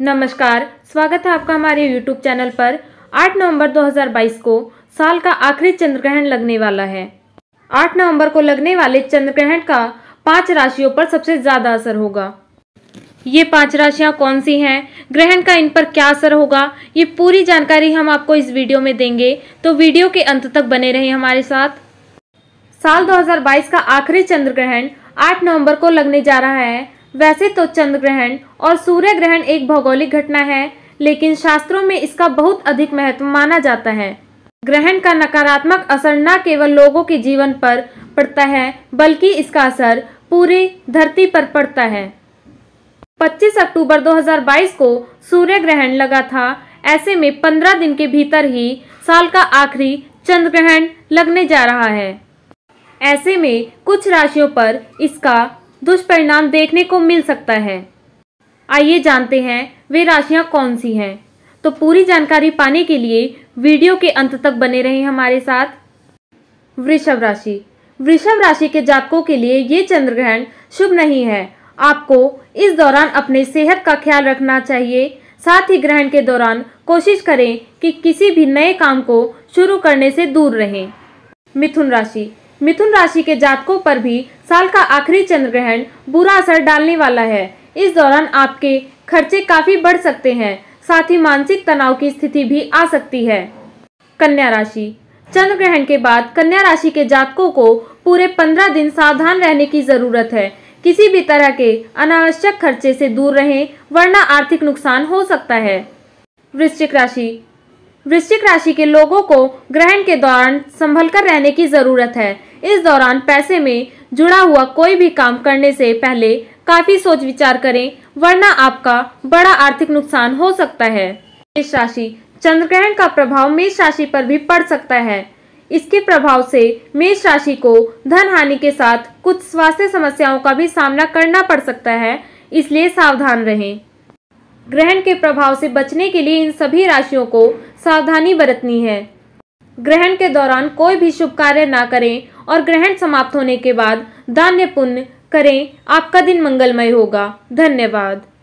नमस्कार स्वागत है आपका हमारे YouTube चैनल पर 8 नवंबर 2022 को साल का आखिरी चंद्र ग्रहण लगने वाला है 8 नवंबर को लगने वाले चंद्र ग्रहण का पांच राशियों पर सबसे ज्यादा असर होगा ये पांच राशियां कौन सी हैं ग्रहण का इन पर क्या असर होगा ये पूरी जानकारी हम आपको इस वीडियो में देंगे तो वीडियो के अंत तक बने रहे हमारे साथ साल 2022 का आखिरी चंद्र ग्रहण आठ नवंबर को लगने जा रहा है वैसे तो चंद्र ग्रहण और सूर्य ग्रहण एक भौगोलिक घटना है लेकिन शास्त्रों में इसका बहुत अधिक महत्व माना जाता है ग्रहण का नकारात्मक असर न केवल लोगों के जीवन पर पड़ता है बल्कि इसका असर पूरी धरती पर पड़ता है 25 अक्टूबर 2022 को सूर्य ग्रहण लगा था ऐसे में 15 दिन के भीतर ही साल का आखिरी चंद्र ग्रहण लगने जा रहा है ऐसे में कुछ राशियों पर इसका दुष्परिणाम देखने को मिल सकता है आइए जानते हैं वे राशियाँ कौन सी हैं तो पूरी जानकारी पाने के लिए वीडियो के अंत तक बने रहें हमारे साथ वृषभ राशि वृषभ राशि के जातकों के लिए ये चंद्र ग्रहण शुभ नहीं है आपको इस दौरान अपने सेहत का ख्याल रखना चाहिए साथ ही ग्रहण के दौरान कोशिश करें कि किसी भी नए काम को शुरू करने से दूर रहें मिथुन राशि मिथुन राशि के जातकों पर भी साल का आखिरी चंद्र ग्रहण बुरा असर डालने वाला है इस दौरान आपके खर्चे काफी बढ़ सकते हैं साथ ही मानसिक तनाव की स्थिति भी आ सकती है कन्या राशि चंद्र ग्रहण के बाद कन्या राशि के जातकों को पूरे पंद्रह दिन सावधान रहने की जरूरत है किसी भी तरह के अनावश्यक खर्चे से दूर रहें वरना आर्थिक नुकसान हो सकता है वृश्चिक राशि वृश्चिक राशि के लोगों को ग्रहण के दौरान संभल कर रहने की जरूरत है इस दौरान पैसे में जुड़ा हुआ कोई भी काम करने से पहले काफी सोच विचार करें वरना आपका बड़ा आर्थिक नुकसान हो सकता है मेष राशि चंद्र ग्रहण का प्रभाव मेष राशि पर भी पड़ सकता है इसके प्रभाव से मेष राशि को धन हानि के साथ कुछ स्वास्थ्य समस्याओं का भी सामना करना पड़ सकता है इसलिए सावधान रहें ग्रहण के प्रभाव से बचने के लिए इन सभी राशियों को सावधानी बरतनी है ग्रहण के दौरान कोई भी शुभ कार्य ना करें और ग्रहण समाप्त होने के बाद दान्य पुण्य करें आपका दिन मंगलमय होगा धन्यवाद